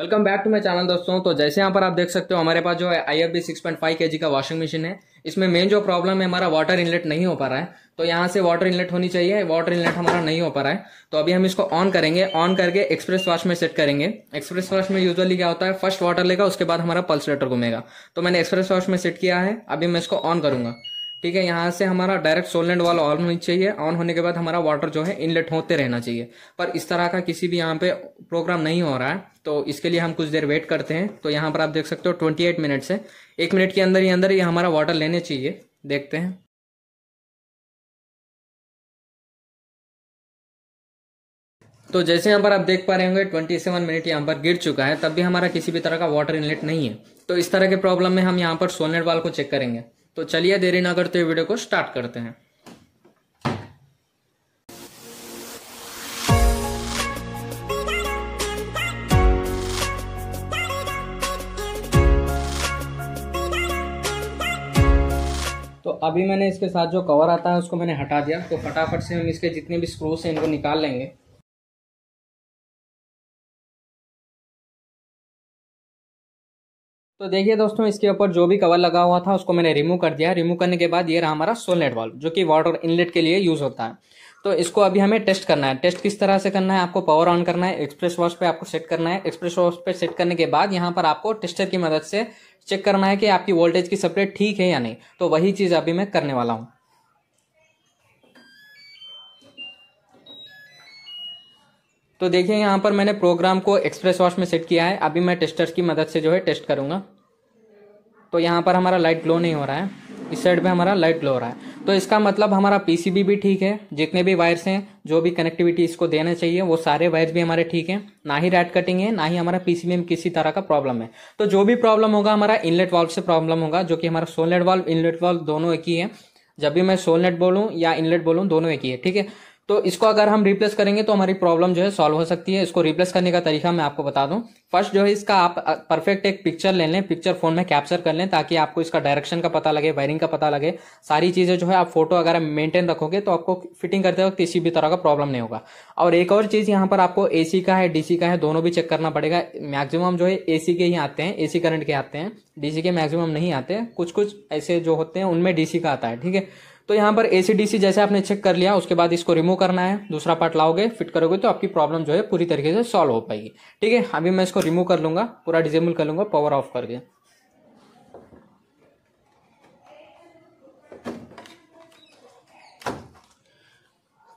welcome back to my channel दोस्तों तो जैसे यहाँ पर आप देख सकते हो हमारे पास जो है I F B six point five K G का वॉशिंग मशीन है इसमें मेन जो प्रॉब्लम है हमारा वाटर इनलेट नहीं हो पा रहा है तो यहाँ से वाटर इनलेट होनी चाहिए वाटर इनलेट हमारा नहीं हो पा रहा है तो अभी हम इसको ऑन करेंगे ऑन करके एक्सप्रेस वॉश में सेट करेंगे एक्सप्रेस वॉश में यूजली क्या होता है फर्स्ट वाटर लेगा उसके बाद हमारा पल्सरेटर घूमेगा तो मैंने एक्सप्रेस वॉश में सेट किया है अभी मैं इसको ऑन करूंगा ठीक है यहाँ से हमारा डायरेक्ट सोलेंट वाल ऑन होनी चाहिए ऑन होने के बाद हमारा वाटर जो है इनलेट होते रहना चाहिए पर इस तरह का किसी भी यहाँ पे प्रोग्राम नहीं हो रहा है तो इसके लिए हम कुछ देर वेट करते हैं तो यहाँ पर आप देख सकते हो ट्वेंटी एट मिनट से एक मिनट के अंदर ही अंदर ये हमारा वाटर लेने चाहिए देखते हैं तो जैसे यहाँ पर आप देख पा रहे होंगे सेवन मिनट यहाँ पर गिर चुका है तब भी हमारा किसी भी तरह का वाटर इनलेट नहीं है तो इस तरह के प्रॉब्लम में हम यहाँ पर सोलनेट वाल को चेक करेंगे तो चलिए देरी ना करते हुए वीडियो को स्टार्ट करते हैं तो अभी मैंने इसके साथ जो कवर आता है उसको मैंने हटा दिया तो फटाफट से हम इसके जितने भी स्क्रूस हैं इनको निकाल लेंगे तो देखिए दोस्तों इसके ऊपर जो भी कवर लगा हुआ था उसको मैंने रिमूव कर दिया रिमूव करने के बाद ये रहा हमारा सोलनेट वाल्व जो कि वाटर इनलेट के लिए यूज़ होता है तो इसको अभी हमें टेस्ट करना है टेस्ट किस तरह से करना है आपको पावर ऑन करना है एक्सप्रेस वॉश पे आपको सेट करना है एक्सप्रेस वॉश पे सेट करने के बाद यहाँ पर आपको टेस्टर की मदद से चेक करना है कि आपकी वोल्टेज की सप्रेट ठीक है या नहीं तो वही चीज़ अभी मैं करने वाला हूँ तो देखिए यहाँ पर मैंने प्रोग्राम को एक्सप्रेस वॉश में सेट किया है अभी मैं टेस्टर्स की मदद से जो है टेस्ट करूँगा तो यहाँ पर हमारा लाइट ग्लो नहीं हो रहा है इस साइड पे हमारा लाइट ग्लो हो रहा है तो इसका मतलब हमारा पीसीबी भी ठीक है जितने भी वायर्स हैं जो भी कनेक्टिविटी इसको देना चाहिए वो सारे वायर्स भी हमारे ठीक हैं ना ही रैट कटिंग है ना ही हमारा पीसीबी में किसी तरह का प्रॉब्लम है तो जो भी प्रॉब्लम होगा हमारा इनलेट वाल्व से प्रॉब्लम होगा जो कि हमारा सोलनेट वाल्व इनलेट वाल्व दोनों एक ही है जब भी मैं सोलनेट बोलूँ या इनलेट बोलूँ दोनों एक ही है ठीक है तो इसको अगर हम रिप्लेस करेंगे तो हमारी प्रॉब्लम जो है सॉल्व हो सकती है इसको रिप्लेस करने का तरीका मैं आपको बता दूं फर्स्ट जो है इसका आप परफेक्ट एक पिक्चर ले लें पिक्चर फोन में कैप्चर कर लें ताकि आपको इसका डायरेक्शन का पता लगे वायरिंग का पता लगे सारी चीज़ें जो है आप फोटो अगर मेंटेन रखोगे तो आपको फिटिंग करते वक्त किसी भी तरह का प्रॉब्लम नहीं होगा और एक और चीज़ यहाँ पर आपको ए का है डी का है दोनों भी चेक करना पड़ेगा मैक्सिमम जो है ए के ही आते हैं ए करंट के आते हैं डीसी के मैक्सिमम नहीं आते कुछ कुछ ऐसे जो होते हैं उनमें डीसी का आता है ठीक है तो यहाँ पर ए जैसे आपने चेक कर लिया उसके बाद इसको रिमूव करना है दूसरा पार्ट लाओगे फिट करोगे तो आपकी प्रॉब्लम जो है पूरी तरीके से सॉल्व हो पाएगी ठीक है अभी मैं इसको रिमूव कर लूंगा पूरा डिजेबल कर लूंगा पावर ऑफ करके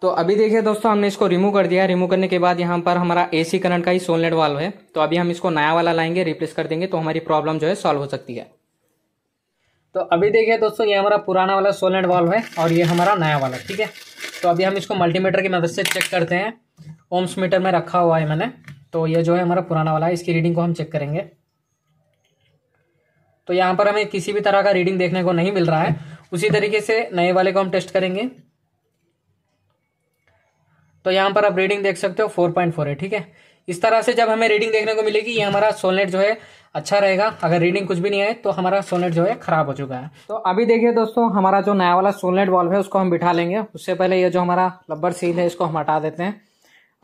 तो अभी देखिए दोस्तों हमने इसको रिमूव कर दिया रिमूव करने के बाद यहाँ पर हमारा एसी करंट का ही सोलनेट वाल्व है तो अभी हम इसको नया वाला लाएंगे रिप्लेस कर देंगे तो हमारी प्रॉब्लम जो है सॉल्व हो सकती है तो अभी देखिए दोस्तों ये हमारा पुराना वाला सोलेंट वाल्व है और ये हमारा नया वाला ठीक है तो अभी हम इसको मल्टीमीटर की मदद से चेक करते हैं ओम्स मीटर में रखा हुआ है मैंने तो ये जो है हमारा पुराना वाला है इसकी रीडिंग को हम चेक करेंगे तो यहाँ पर हमें किसी भी तरह का रीडिंग देखने को नहीं मिल रहा है उसी तरीके से नए वाले को हम टेस्ट करेंगे तो यहाँ पर आप रीडिंग देख सकते हो फोर पॉइंट फोर है ठीक है इस तरह से जब हमें रीडिंग देखने को मिलेगी ये हमारा सोलनेट जो है अच्छा रहेगा अगर रीडिंग कुछ भी नहीं आए तो हमारा सोलनेट जो है ख़राब हो चुका है तो अभी देखिए दोस्तों हमारा जो नया वाला सोलनेट बॉल्व है उसको हम बिठा लेंगे उससे पहले ये जो हमारा लब्बर सील है इसको हम हटा देते हैं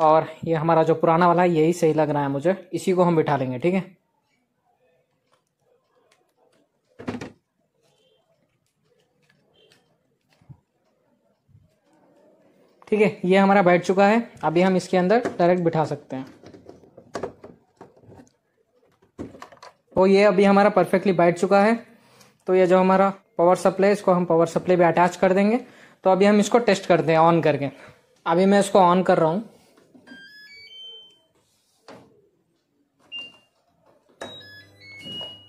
और ये हमारा जो पुराना वाला है यही सही लग रहा है मुझे इसी को हम बिठा लेंगे ठीक है ठीक है ये हमारा बैठ चुका है अभी हम इसके अंदर डायरेक्ट बिठा सकते हैं तो ये अभी हमारा परफेक्टली बैठ चुका है तो ये जो हमारा पावर सप्लाई इसको हम पावर सप्लाई भी अटैच कर देंगे तो अभी हम इसको टेस्ट करते हैं ऑन करके अभी मैं इसको ऑन कर रहा हूँ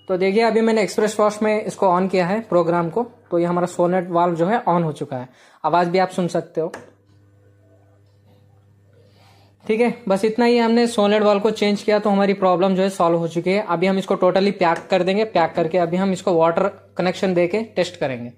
तो देखिए अभी मैंने एक्सप्रेस वॉश में इसको ऑन किया है प्रोग्राम को तो ये हमारा सोनेट वाल्व जो है ऑन हो चुका है आवाज़ भी आप सुन सकते हो ठीक है बस इतना ही हमने सोनेट बॉल को चेंज किया तो हमारी प्रॉब्लम जो है सॉल्व हो चुकी है अभी हम इसको टोटली पैक कर देंगे पैक करके अभी हम इसको वाटर कनेक्शन दे के टेस्ट करेंगे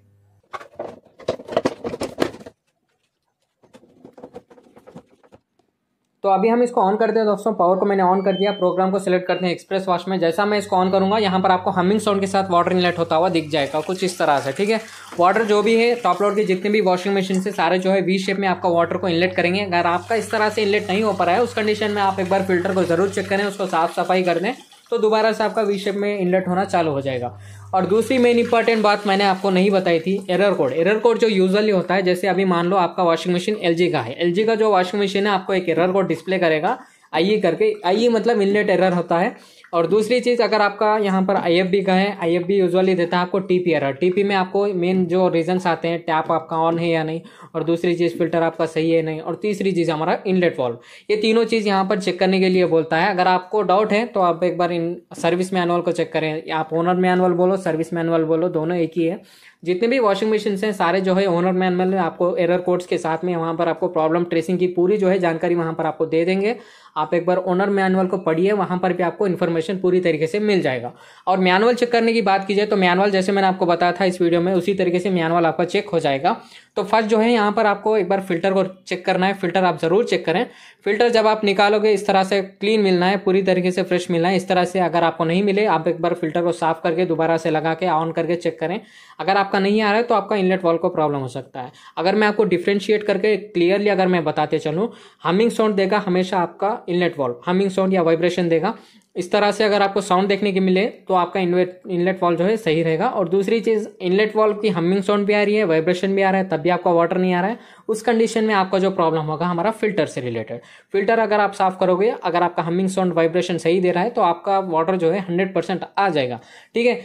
तो अभी हम इसको ऑन करते हैं दोस्तों पावर को मैंने ऑन कर दिया प्रोग्राम को सिलेक्ट करते हैं एक्सप्रेस वॉश में जैसा मैं इसको ऑन करूँगा यहाँ पर आपको हमिंग साउंड के साथ वाटर इनलेट होता हुआ दिख जाएगा कुछ इस तरह से ठीक है वाटर जो भी है टॉप लोड की जितने भी वॉशिंग मशीन से सारे जो है वी शेप में आपका वाटर को इनलेट करेंगे अगर आपका इस तरह से इनलेट नहीं हो पा रहा है उस कंडीशन में आप एक बार फिल्टर को ज़रूर चेक करें उसको साफ सफाई कर दें तो दोबारा से आपका वी शेप में इनलेट होना चालू हो जाएगा और दूसरी मेन इंपॉर्टेंट बात मैंने आपको नहीं बताई थी एरर कोड एरर कोड जो यूजली होता है जैसे अभी मान लो आपका वॉशिंग मशीन एल का है एल का जो वॉशिंग मशीन है आपको एक एरर कोड डिस्प्ले करेगा आई e करके आई e मतलब इनलेट एरर होता है और दूसरी चीज़ अगर आपका यहाँ पर आई एफ का है आई एफ बी यूजअली देता है आपको टी पी एर टी पी में आपको मेन जो रीजन्स आते हैं टैप आपका ऑन है या नहीं और दूसरी चीज़ फिल्टर आपका सही है नहीं और तीसरी चीज़ हमारा इनलेट वॉल्व ये तीनों चीज़ यहाँ पर चेक करने के लिए बोलता है अगर आपको डाउट है तो आप एक बार इन सर्विस मैनुअल को चेक करें आप ओनर मैनुअल बोलो सर्विस मैनुअल बोलो दोनों एक ही है जितने भी वॉशिंग मशीन हैं सारे जो है ओनर मैनुअल में आपको एरर कोड्स के साथ में वहाँ पर आपको प्रॉब्लम ट्रेसिंग की पूरी जो है जानकारी वहाँ पर आपको दे देंगे आप एक बार ओनर मैनुअल को पढ़िए वहाँ पर भी आपको इन्फॉर्मेशन पूरी तरीके से मिल जाएगा और मैनुअल चेक करने की बात की जाए तो मैनुअल जैसे मैंने आपको बताया था इस वीडियो में उसी तरीके से मैनुअल आपका चेक हो जाएगा तो फर्स्ट जो है यहाँ पर आपको एक बार फिल्टर को चेक करना है फिल्टर आप ज़रूर चेक करें फिल्टर जब आप निकालोगे इस तरह से क्लीन मिलना है पूरी तरीके से फ्रेश मिलना है इस तरह से अगर आपको नहीं मिले आप एक बार फिल्टर को साफ करके दोबारा से लगा के ऑन करके चेक करें अगर आपका नहीं आ रहा है तो आपका इनलेट वॉल को प्रॉब्लम हो सकता है अगर मैं आपको डिफ्रेंशिएट करके क्लियरली अगर मैं बताते चलूँ हमिंग साउंड देगा हमेशा आपका इनलेट वॉल्व हमिंग साउंड या वाइब्रेशन देगा इस तरह से अगर आपको साउंड देखने के मिले तो आपका इनवेट इनलेट वॉल जो है सही रहेगा और दूसरी चीज़ इनलेट वॉल की हमिंग साउंड भी आ रही है वाइब्रेशन भी आ रहा है तब भी आपका वाटर नहीं आ रहा है उस कंडीशन में आपका जो प्रॉब्लम होगा हमारा फिल्टर से रिलेटेड फिल्टर अगर आप साफ करोगे अगर आपका हमिंग साउंड वाइब्रेशन सही दे रहा है तो आपका वाटर जो है हंड्रेड आ जाएगा ठीक है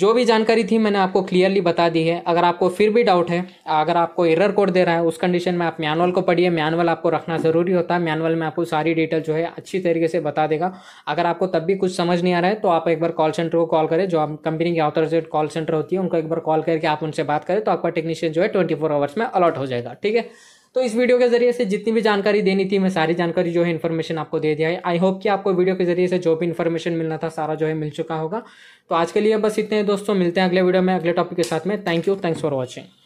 जो भी जानकारी थी मैंने आपको क्लियरली बता दी है अगर आपको फिर भी डाउट है अगर आपको एरर कोड दे रहा है उस कंडीशन में आप मैनुअल को पढ़िए मैनुअल आपको रखना ज़रूरी होता है मैनुअल में आपको सारी डिटेल जो है अच्छी तरीके से बता देगा अगर आपको तब भी कुछ समझ नहीं आ रहा है तो आप एक बार कॉल सेंटर को कॉल करें जो आप कंपनी की ऑथोराइजेड कॉल सेंटर होती है उनको एक बार कॉल करके आप उनसे बात करें तो आपका टेक्नीशियन जो है ट्वेंटी फोर आवर्स में अलॉट हो जाएगा ठीक है तो इस वीडियो के जरिए से जितनी भी जानकारी देनी थी मैं सारी जानकारी जो है इन्फॉर्मेशन आपको दे दिया है आई होप कि आपको वीडियो के जरिए से जो भी इन्फॉर्मेशन मिलना था सारा जो है मिल चुका होगा तो आज के लिए बस इतने दोस्तों मिलते हैं अगले वीडियो में अगले टॉपिक के साथ में thank you thanks for watching